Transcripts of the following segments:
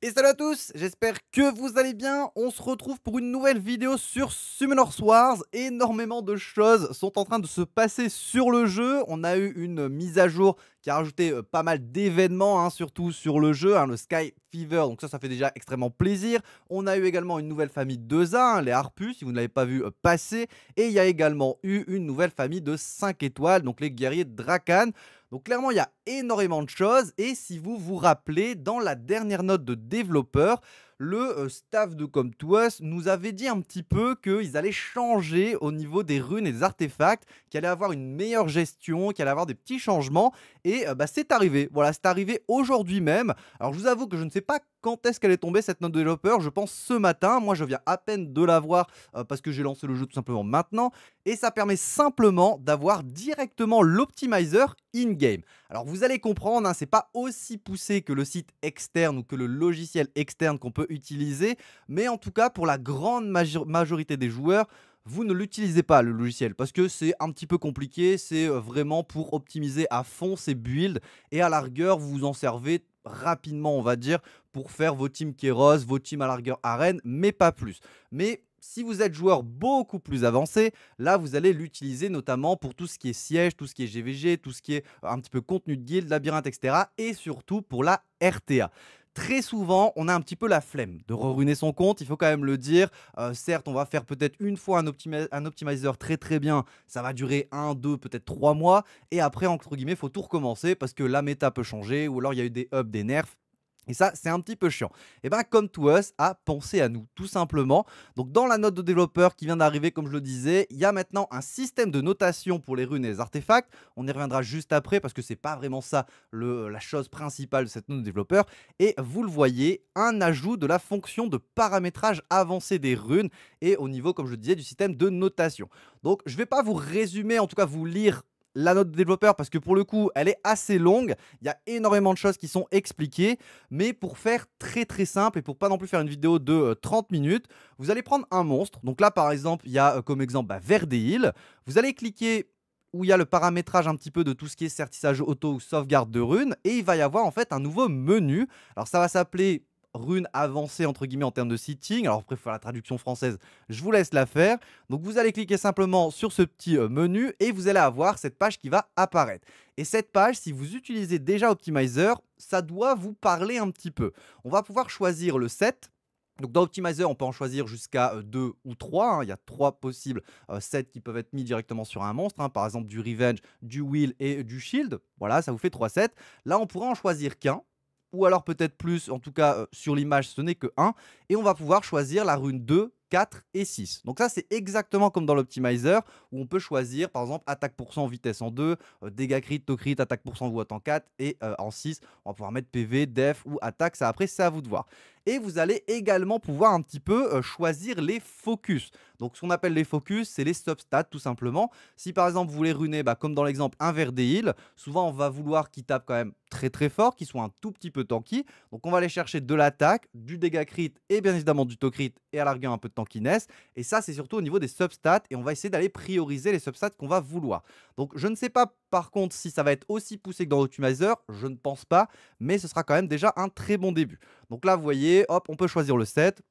Et salut à tous, j'espère que vous allez bien, on se retrouve pour une nouvelle vidéo sur Summoner's Wars, énormément de choses sont en train de se passer sur le jeu, on a eu une mise à jour qui a rajouté pas mal d'événements, hein, surtout sur le jeu, hein, le Sky Fever. Donc ça, ça fait déjà extrêmement plaisir. On a eu également une nouvelle famille de 2A, hein, les Harpus, si vous ne l'avez pas vu passer. Et il y a également eu une nouvelle famille de 5 étoiles, donc les guerriers Drakan. Donc clairement, il y a énormément de choses. Et si vous vous rappelez, dans la dernière note de développeur, le euh, staff de Come to Us nous avait dit un petit peu qu'ils allaient changer au niveau des runes et des artefacts, qu'il allait avoir une meilleure gestion, qu'il allait avoir des petits changements. Et euh, bah, c'est arrivé. Voilà, c'est arrivé aujourd'hui même. Alors je vous avoue que je ne sais pas quand est-ce qu'elle est tombée cette note de développeur Je pense ce matin. Moi, je viens à peine de l'avoir euh, parce que j'ai lancé le jeu tout simplement maintenant. Et ça permet simplement d'avoir directement l'optimizer in-game. Alors, vous allez comprendre, hein, c'est pas aussi poussé que le site externe ou que le logiciel externe qu'on peut utiliser. Mais en tout cas, pour la grande majorité des joueurs, vous ne l'utilisez pas le logiciel parce que c'est un petit peu compliqué, c'est euh, vraiment pour optimiser à fond ces builds et à largueur vous vous en servez rapidement on va dire pour faire vos teams Kéros, vos teams à largeur arène, mais pas plus. Mais si vous êtes joueur beaucoup plus avancé, là vous allez l'utiliser notamment pour tout ce qui est siège, tout ce qui est GVG, tout ce qui est euh, un petit peu contenu de guild, labyrinthe, etc. Et surtout pour la RTA très souvent, on a un petit peu la flemme de reruner son compte. Il faut quand même le dire. Euh, certes, on va faire peut-être une fois un, optimiseur très très bien. Ça va durer un, deux, peut-être trois mois. Et après, entre guillemets, faut tout recommencer parce que la méta peut changer ou alors il y a eu des ups, des nerfs. Et ça, c'est un petit peu chiant. Et eh bien, comme to Us à penser à nous, tout simplement. Donc, dans la note de développeur qui vient d'arriver, comme je le disais, il y a maintenant un système de notation pour les runes et les artefacts. On y reviendra juste après parce que c'est pas vraiment ça la chose principale de cette note de développeur. Et vous le voyez, un ajout de la fonction de paramétrage avancé des runes et au niveau, comme je le disais, du système de notation. Donc, je vais pas vous résumer, en tout cas vous lire la note de développeur parce que pour le coup, elle est assez longue. Il y a énormément de choses qui sont expliquées. Mais pour faire très très simple et pour pas non plus faire une vidéo de 30 euh, minutes, vous allez prendre un monstre. Donc là, par exemple, il y a euh, comme exemple bah, Verdeil. Vous allez cliquer où il y a le paramétrage un petit peu de tout ce qui est certissage auto ou sauvegarde de runes et il va y avoir en fait un nouveau menu. Alors ça va s'appeler rune avancée entre guillemets en termes de sitting, Alors après, la traduction française, je vous laisse la faire. Donc vous allez cliquer simplement sur ce petit euh, menu et vous allez avoir cette page qui va apparaître. Et cette page, si vous utilisez déjà Optimizer, ça doit vous parler un petit peu. On va pouvoir choisir le set. Donc dans Optimizer, on peut en choisir jusqu'à 2 euh, ou 3. Hein. Il y a 3 possibles euh, sets qui peuvent être mis directement sur un monstre. Hein. Par exemple du Revenge, du Will et du Shield. Voilà, ça vous fait trois sets. Là, on pourra en choisir qu'un ou alors peut-être plus, en tout cas euh, sur l'image ce n'est que 1, et on va pouvoir choisir la rune 2 4 et 6. Donc ça, c'est exactement comme dans l'optimizer, où on peut choisir, par exemple, attaque pour cent vitesse en 2, euh, dégâts crit, taux crit, attaque pourcent voix en 4, et euh, en 6, on va pouvoir mettre PV, def ou attaque, ça après, c'est à vous de voir. Et vous allez également pouvoir un petit peu euh, choisir les focus. Donc ce qu'on appelle les focus, c'est les substats tout simplement. Si par exemple vous voulez runer, bah, comme dans l'exemple, un verre des souvent on va vouloir qu'il tape quand même très très fort, qu'il soit un tout petit peu tanky. Donc on va aller chercher de l'attaque, du dégâts crit et bien évidemment du taux et à larguer un peu de naissent Et ça, c'est surtout au niveau des substats. Et on va essayer d'aller prioriser les substats qu'on va vouloir. Donc, je ne sais pas par contre si ça va être aussi poussé que dans l'optimizer. Je ne pense pas. Mais ce sera quand même déjà un très bon début. Donc là, vous voyez, hop, on peut choisir le set.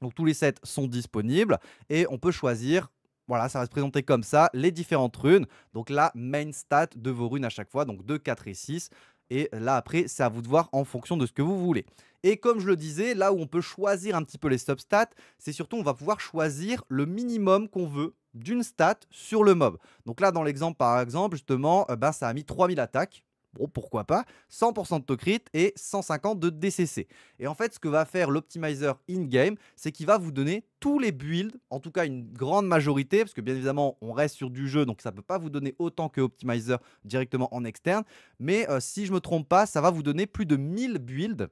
Donc tous les sets sont disponibles. Et on peut choisir voilà, ça va se présenter comme ça, les différentes runes. Donc la main stat de vos runes à chaque fois, donc 2, 4 et 6. Et là, après, c'est à vous de voir en fonction de ce que vous voulez. Et comme je le disais, là où on peut choisir un petit peu les substats, c'est surtout on va pouvoir choisir le minimum qu'on veut d'une stat sur le mob. Donc là, dans l'exemple, par exemple, justement, euh, ben, ça a mis 3000 attaques. Bon, pourquoi pas 100% de Tocrit et 150 de DCC. Et en fait, ce que va faire l'optimizer in-game, c'est qu'il va vous donner tous les builds, en tout cas une grande majorité, parce que bien évidemment, on reste sur du jeu, donc ça ne peut pas vous donner autant que Optimizer directement en externe. Mais euh, si je ne me trompe pas, ça va vous donner plus de 1000 builds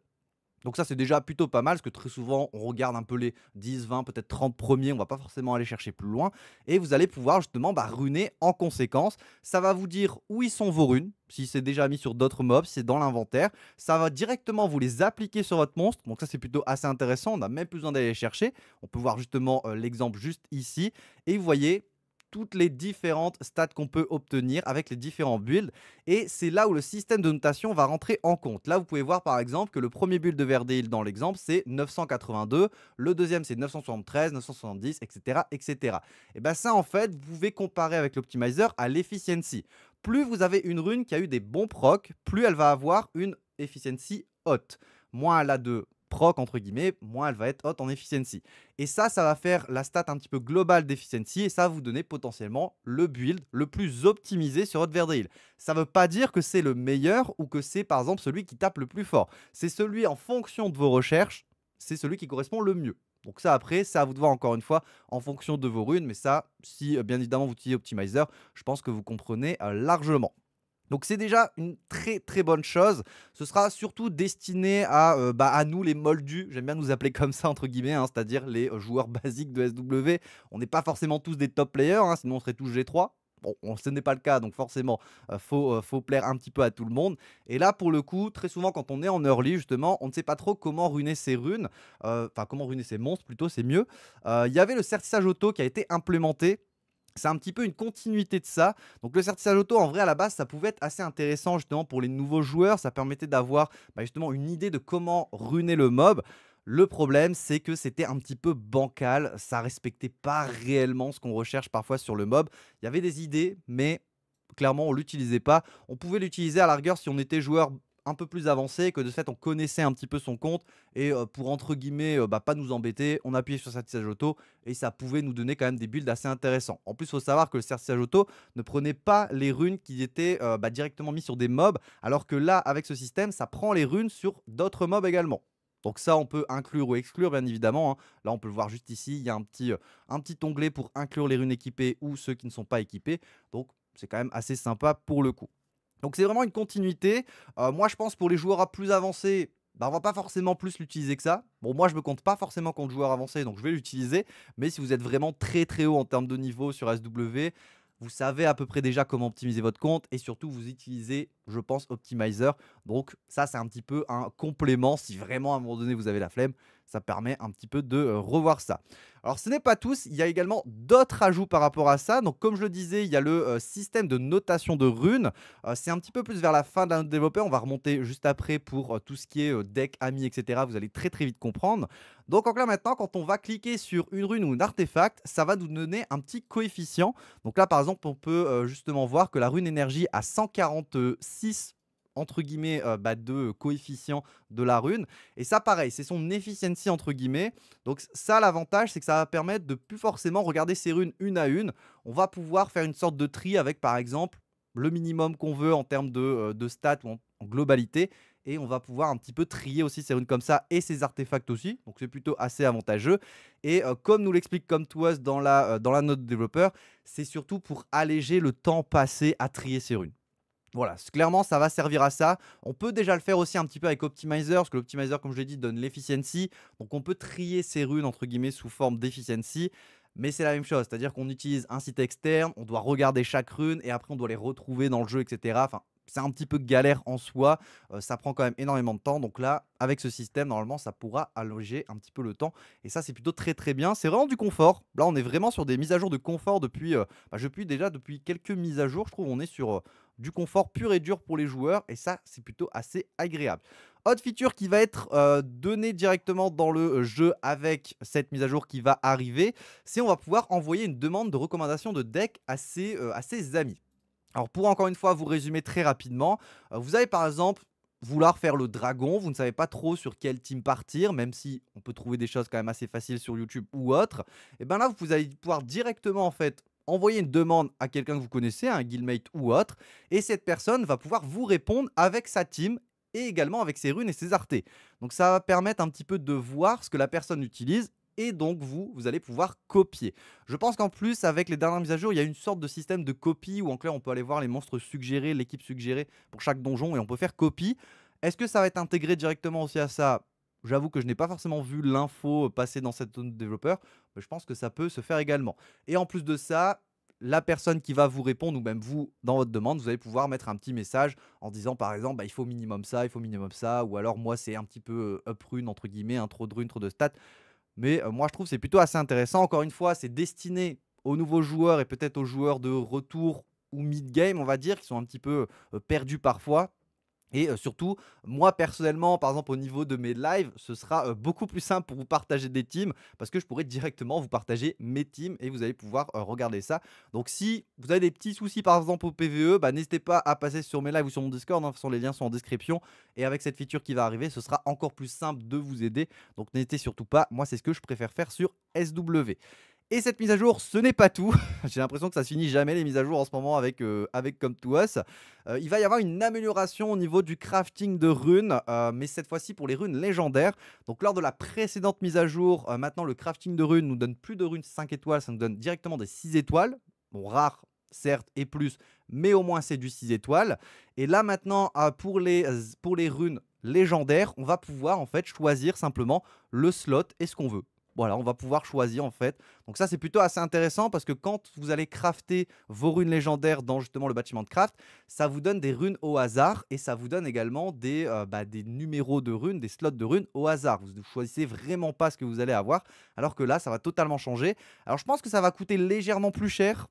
donc ça, c'est déjà plutôt pas mal, parce que très souvent, on regarde un peu les 10, 20, peut-être 30 premiers, on va pas forcément aller chercher plus loin, et vous allez pouvoir justement bah, runer en conséquence. Ça va vous dire où ils sont vos runes, si c'est déjà mis sur d'autres mobs, si c'est dans l'inventaire. Ça va directement vous les appliquer sur votre monstre, donc ça c'est plutôt assez intéressant, on n'a même plus besoin d'aller chercher. On peut voir justement euh, l'exemple juste ici, et vous voyez, toutes les différentes stats qu'on peut obtenir avec les différents builds. Et c'est là où le système de notation va rentrer en compte. Là, vous pouvez voir par exemple que le premier build de Verdeil dans l'exemple, c'est 982. Le deuxième, c'est 973, 970, etc. etc. Et eh bien ça, en fait, vous pouvez comparer avec l'optimizer à l'efficiency. Plus vous avez une rune qui a eu des bons procs, plus elle va avoir une efficiency haute. Moins elle a de proc entre guillemets, moins elle va être haute en efficiency. Et ça, ça va faire la stat un petit peu globale d'efficiency et ça va vous donner potentiellement le build le plus optimisé sur votre Verdale. Ça ne veut pas dire que c'est le meilleur ou que c'est par exemple celui qui tape le plus fort. C'est celui en fonction de vos recherches, c'est celui qui correspond le mieux. Donc ça après, ça à vous de voir encore une fois en fonction de vos runes, mais ça, si euh, bien évidemment vous utilisez Optimizer, je pense que vous comprenez euh, largement. Donc c'est déjà une très très bonne chose. Ce sera surtout destiné à, euh, bah, à nous les moldus, j'aime bien nous appeler comme ça entre guillemets, hein, c'est-à-dire les joueurs basiques de SW. On n'est pas forcément tous des top players, hein, sinon on serait tous G3. Bon, ce n'est pas le cas, donc forcément, il euh, faut, euh, faut, plaire un petit peu à tout le monde. Et là, pour le coup, très souvent, quand on est en early, justement, on ne sait pas trop comment ruiner ses runes, enfin, comment ruiner ses monstres, plutôt, c'est mieux. Il y avait le certissage auto qui a été implémenté, c'est un petit peu une continuité de ça. Donc le certissage auto, en vrai, à la base, ça pouvait être assez intéressant justement pour les nouveaux joueurs. Ça permettait d'avoir bah, justement une idée de comment runer le mob. Le problème, c'est que c'était un petit peu bancal, ça respectait pas réellement ce qu'on recherche parfois sur le mob. Il y avait des idées, mais clairement on l'utilisait pas. On pouvait l'utiliser à la si on était joueur un peu plus avancé, que de fait on connaissait un petit peu son compte, et euh, pour entre guillemets euh, bah, pas nous embêter, on appuyait sur certissage auto, et ça pouvait nous donner quand même des builds assez intéressants. En plus, faut savoir que le certissage auto ne prenait pas les runes qui étaient euh, bah, directement mis sur des mobs, alors que là, avec ce système, ça prend les runes sur d'autres mobs également. Donc ça, on peut inclure ou exclure, bien évidemment. Hein. Là, on peut le voir juste ici, il y a un petit, un petit onglet pour inclure les runes équipées ou ceux qui ne sont pas équipés. Donc c'est quand même assez sympa pour le coup. Donc c'est vraiment une continuité. Euh, moi je pense pour les joueurs à plus avancés, bah, on va pas forcément plus l'utiliser que ça. Bon, moi, je me compte pas forcément contre joueurs avancés donc je vais l'utiliser. Mais si vous êtes vraiment très très haut en termes de niveau sur SW, vous savez à peu près déjà comment optimiser votre compte et surtout vous utilisez, je pense, Optimizer. Donc ça, c'est un petit peu un complément si vraiment à un moment donné vous avez la flemme ça permet un petit peu de euh, revoir ça. Alors ce n'est pas tous, il y a également d'autres ajouts par rapport à ça. Donc comme je le disais, il y a le euh, système de notation de runes. Euh, c'est un petit peu plus vers la fin de note développée. on va remonter juste après pour tout ce qui est deck, amis, etc. Vous allez très très vite comprendre. Donc en clair maintenant, quand on va cliquer sur une rune ou un artefact, ça va nous donner un petit coefficient. Donc là par exemple, on peut justement voir que la rune énergie a 146 entre guillemets bah, de coefficient de la rune. Et ça, pareil, c'est son efficiency entre guillemets. Donc ça, l'avantage, c'est que ça va permettre de plus forcément regarder ces runes une à une. On va pouvoir faire une sorte de tri avec, par exemple, le minimum qu'on veut en termes de, stats ou en, globalité. Et on va pouvoir un petit peu trier aussi ces runes comme ça et ces artefacts aussi. Donc c'est plutôt assez avantageux. Et comme nous l'explique ComToUs dans la, dans la note développeur, c'est surtout pour alléger le temps passé à trier ces runes. Voilà, clairement, ça va servir à ça. On peut déjà le faire aussi un petit peu avec Optimizer, parce que l'Optimizer, comme je l'ai dit, donne l'efficiency. Donc on peut trier ces runes, entre guillemets, sous forme d'efficiency. Mais c'est la même chose, c'est-à-dire qu'on utilise un site externe, on doit regarder chaque rune, et après on doit les retrouver dans le jeu, etc. Enfin, c'est un petit peu galère en soi. Euh, ça prend quand même énormément de temps. Donc là, avec ce système, normalement, ça pourra allonger un petit peu le temps. Et ça, c'est plutôt très très bien. C'est vraiment du confort. Là, on est vraiment sur des mises à jour de confort depuis, euh, bah, je puis déjà depuis quelques mises à jour. Je trouve on est sur euh, du confort pur et dur pour les joueurs. Et ça, c'est plutôt assez agréable. Autre feature qui va être donnée directement dans le jeu avec cette mise à jour qui va arriver, c'est on va pouvoir envoyer une demande de recommandation de deck à ses amis. Alors pour encore une fois vous résumer très rapidement, euh, vous avez par exemple vouloir faire le dragon, vous ne savez pas trop sur quel team partir, même si on peut trouver des choses quand même assez faciles sur YouTube ou autre, et eh bien là vous allez pouvoir directement en fait envoyer une demande à quelqu'un que vous connaissez, un guildmate ou autre, et cette personne va pouvoir vous répondre avec sa team et également avec ses runes et ses artés. Donc ça va permettre un petit peu de voir ce que la personne utilise et donc vous, vous allez pouvoir copier. Je pense qu'en plus, avec les dernières mises à jour, il y a une sorte de système de copie où en clair, on peut aller voir les monstres suggérés, l'équipe suggérée pour chaque donjon et on peut faire copie. Est-ce que ça va être intégré directement aussi à ça J'avoue que je n'ai pas forcément vu l'info passer dans cette zone de développeur, mais je pense que ça peut se faire également. Et en plus de ça, la personne qui va vous répondre ou même vous dans votre demande, vous allez pouvoir mettre un petit message en disant par exemple bah, il faut minimum ça, il faut minimum ça, ou alors moi c'est un petit peu euh, entre guillemets, un hein, trop de runes, trop de stats. Mais euh, moi, je trouve c'est plutôt assez intéressant. Encore une fois, c'est destiné aux nouveaux joueurs et peut-être aux joueurs de retour ou mid-game, on va dire, qui sont un petit peu euh, perdus parfois. Et surtout, moi personnellement, par exemple au niveau de mes lives, ce sera beaucoup plus simple pour vous partager des teams parce que je pourrai directement vous partager mes teams et vous allez pouvoir regarder ça. Donc si vous avez des petits soucis par exemple au PVE, bah, n'hésitez pas à passer sur mes lives ou sur mon Discord. de toute façon, les liens sont en description. Et avec cette feature qui va arriver, ce sera encore plus simple de vous aider. Donc n'hésitez surtout pas. Moi, c'est ce que je préfère faire sur SW. Et cette mise à jour, ce n'est pas tout. J'ai l'impression que ça se finit jamais les mises à jour en ce moment avec, euh, avec Come to Us. Euh, il va y avoir une amélioration au niveau du crafting de runes, euh, mais cette fois-ci pour les runes légendaires. Donc lors de la précédente mise à jour, maintenant le crafting de runes nous donne plus de runes 5 étoiles, ça nous donne directement des 6 étoiles. Bon, rare, certes, et plus, mais au moins c'est du 6 étoiles. Et là maintenant, pour, les, pour les runes légendaires, on va pouvoir en fait choisir simplement le slot et ce qu'on veut. Voilà, on va pouvoir choisir en fait. Donc ça, c'est plutôt assez intéressant parce que quand vous allez crafter vos runes légendaires dans justement le bâtiment de craft, ça vous donne des runes au hasard et ça vous donne également des, euh, bah, des numéros de runes, des slots de runes au hasard. Vous ne choisissez vraiment pas ce que vous allez avoir, alors que là, ça va totalement changer. Alors je pense que ça va coûter légèrement plus cher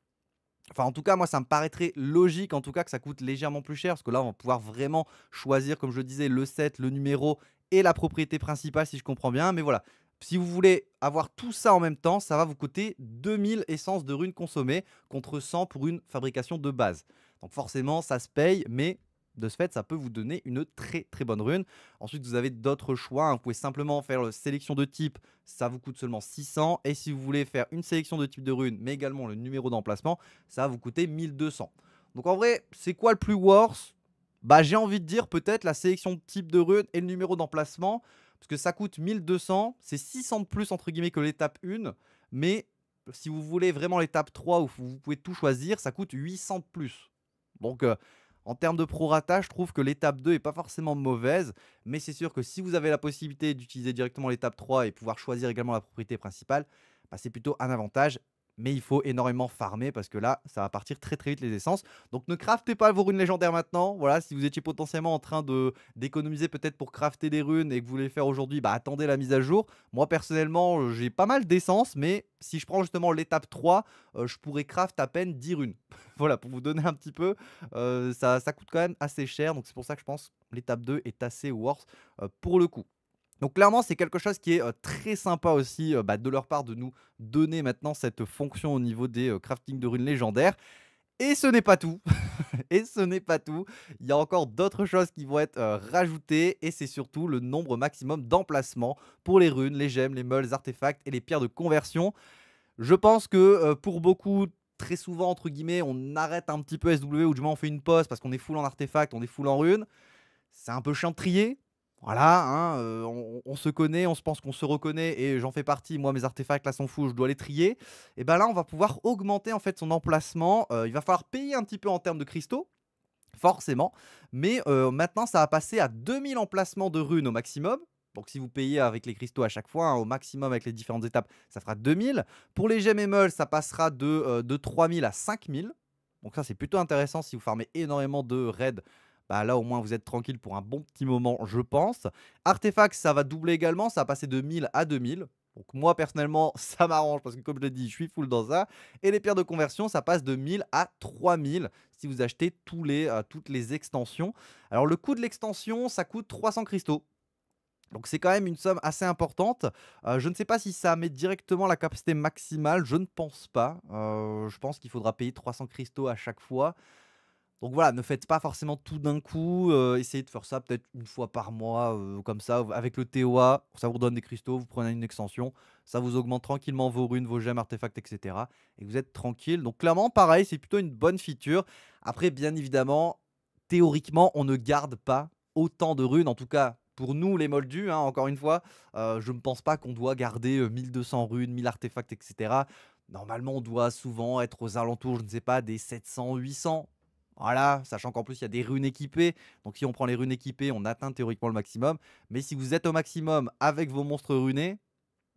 Enfin, en tout cas, moi, ça me paraîtrait logique, en tout cas, que ça coûte légèrement plus cher, parce que là, on va pouvoir vraiment choisir, comme je disais, le set, le numéro et la propriété principale, si je comprends bien. Mais voilà, si vous voulez avoir tout ça en même temps, ça va vous coûter 2000 essences de runes consommées contre 100 pour une fabrication de base. Donc forcément, ça se paye, mais de ce fait, ça peut vous donner une très très bonne rune. Ensuite, vous avez d'autres choix. Hein. Vous pouvez simplement faire la sélection de type, ça vous coûte seulement 600. Et si vous voulez faire une sélection de type de rune, mais également le numéro d'emplacement, ça va vous coûter 1200. Donc en vrai, c'est quoi le plus worse Bah j'ai envie de dire peut-être la sélection de type de rune et le numéro d'emplacement. Parce que ça coûte 1200, c'est 600 de plus entre guillemets que l'étape 1, mais si vous voulez vraiment l'étape 3 où vous pouvez tout choisir, ça coûte 800 de plus. Donc euh, en termes de prorata, je trouve que l'étape 2 est pas forcément mauvaise, mais c'est sûr que si vous avez la possibilité d'utiliser directement l'étape 3 et pouvoir choisir également la propriété principale, bah, c'est plutôt un avantage mais il faut énormément farmer parce que là, ça va partir très très vite les essences. Donc ne craftez pas vos runes légendaires maintenant. Voilà, si vous étiez potentiellement en train de d'économiser peut-être pour crafter des runes et que vous voulez faire aujourd'hui, bah attendez la mise à jour. Moi personnellement, euh, j'ai pas mal d'essence, mais si je prends justement l'étape 3, euh, je pourrais crafter à peine 10 runes. voilà, pour vous donner un petit peu, euh, ça, ça coûte quand même assez cher. Donc c'est pour ça que je pense l'étape 2 est assez worth pour le coup. Donc clairement, c'est quelque chose qui est très sympa aussi bah, de leur part de nous donner maintenant cette fonction au niveau des crafting de runes légendaires. Et ce n'est pas tout. et ce n'est pas tout. Il y a encore d'autres choses qui vont être rajoutées. Et c'est surtout le nombre maximum d'emplacements pour les runes, les gemmes, les meules, les artefacts et les pierres de conversion. Je pense que pour beaucoup, très souvent, entre guillemets, on arrête un petit peu SW ou du moins on fait une pause parce qu'on est full en artefacts, on est full en runes. C'est un peu chiant de trier, voilà, hein, euh, on, se connaît, on se pense qu'on se reconnaît et j'en fais partie. Moi, mes artefacts, là, sont fous, je dois les trier. Et ben là, on va pouvoir augmenter en fait son emplacement. Euh, il va falloir payer un petit peu en termes de cristaux, forcément. Mais euh, maintenant, ça va passer à 2000 emplacements de runes au maximum. Donc si vous payez avec les cristaux à chaque fois, hein, au maximum avec les différentes étapes, ça fera 2000. Pour les gemmes meules ça passera de, de 3000 à 5000. Donc ça, c'est plutôt intéressant si vous farmez énormément de raids. Bah, là au moins vous êtes tranquille pour un bon petit moment, je pense. Artefacts, ça va doubler également, ça va passer de 1000 à 2000. Donc moi personnellement, ça m'arrange parce que comme je l'ai dit, je suis full dans ça. Et les pierres de conversion, ça passe de 1000 à 3000 si vous achetez tous les, euh, toutes les extensions. Alors le coût de l'extension, ça coûte 300 cristaux. Donc c'est quand même une somme assez importante. Euh, je ne sais pas si ça met directement la capacité maximale, je ne pense pas. Euh, je pense qu'il faudra payer 300 cristaux à chaque fois. Donc voilà, ne faites pas forcément tout d'un coup. Euh, essayez de faire ça peut-être une fois par mois, euh, comme ça, avec le TOA. Ça vous donne des cristaux, vous prenez une extension. Ça vous augmente tranquillement vos runes, vos gemmes, artefacts, etc. Et vous êtes tranquille. Donc clairement, pareil, c'est plutôt une bonne feature. Après, bien évidemment, théoriquement, on ne garde pas autant de runes. En tout cas, pour nous, les moldus, hein, encore une fois, euh, je ne pense pas qu'on doit garder 1200 runes, 1000 artefacts, etc. Normalement, on doit souvent être aux alentours, je ne sais pas, des 700, 800 voilà, sachant qu'en plus il y a des runes équipées. Donc si on prend les runes équipées, on atteint théoriquement le maximum. Mais si vous êtes au maximum avec vos monstres runés,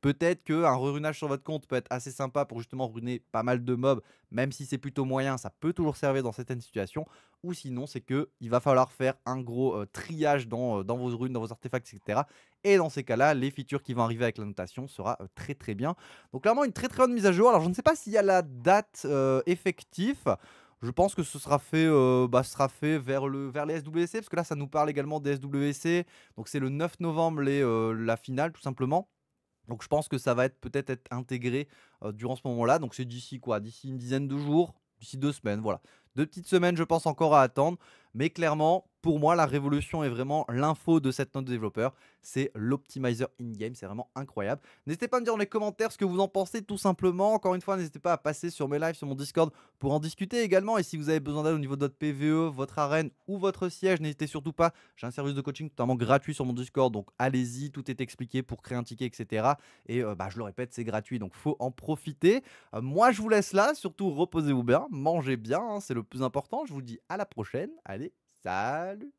peut-être qu'un rerunage sur votre compte peut être assez sympa pour justement runer pas mal de mobs, même si c'est plutôt moyen, ça peut toujours servir dans certaines situations. Ou sinon, c'est que il va falloir faire un gros euh, triage euh, dans, vos runes, dans vos artefacts, etc. Et dans ces cas-là, les features qui vont arriver avec la notation sera euh, très très bien. Donc clairement, une très très bonne mise à jour. Alors je ne sais pas s'il y a la date effective. Je pense que ce sera fait, euh, bah, sera fait vers, le, vers les SWC, parce que là, ça nous parle également des SWC. Donc, c'est le 9 novembre les, euh, la finale, tout simplement. Donc, je pense que ça va être peut-être être intégré euh, durant ce moment-là. Donc, c'est d'ici quoi D'ici une dizaine de jours, d'ici deux semaines, voilà. Deux petites semaines, je pense, encore à attendre. Mais clairement, pour moi, la révolution est vraiment l'info de cette note de développeur. C'est l'optimizer in-game, c'est vraiment incroyable. N'hésitez pas à me dire dans les commentaires ce que vous en pensez tout simplement. Encore une fois, n'hésitez pas à passer sur mes lives, sur mon Discord pour en discuter également. Et si vous avez besoin d'aide au niveau de votre PVE, votre arène ou votre siège, n'hésitez surtout pas. J'ai un service de coaching totalement gratuit sur mon Discord, donc allez-y, tout est expliqué pour créer un ticket, etc. Et euh, bah, je le répète, c'est gratuit, donc faut en profiter. Euh, moi, je vous laisse là, surtout reposez-vous bien, mangez bien, hein, c'est le plus important. Je vous dis à la prochaine. Allez Salut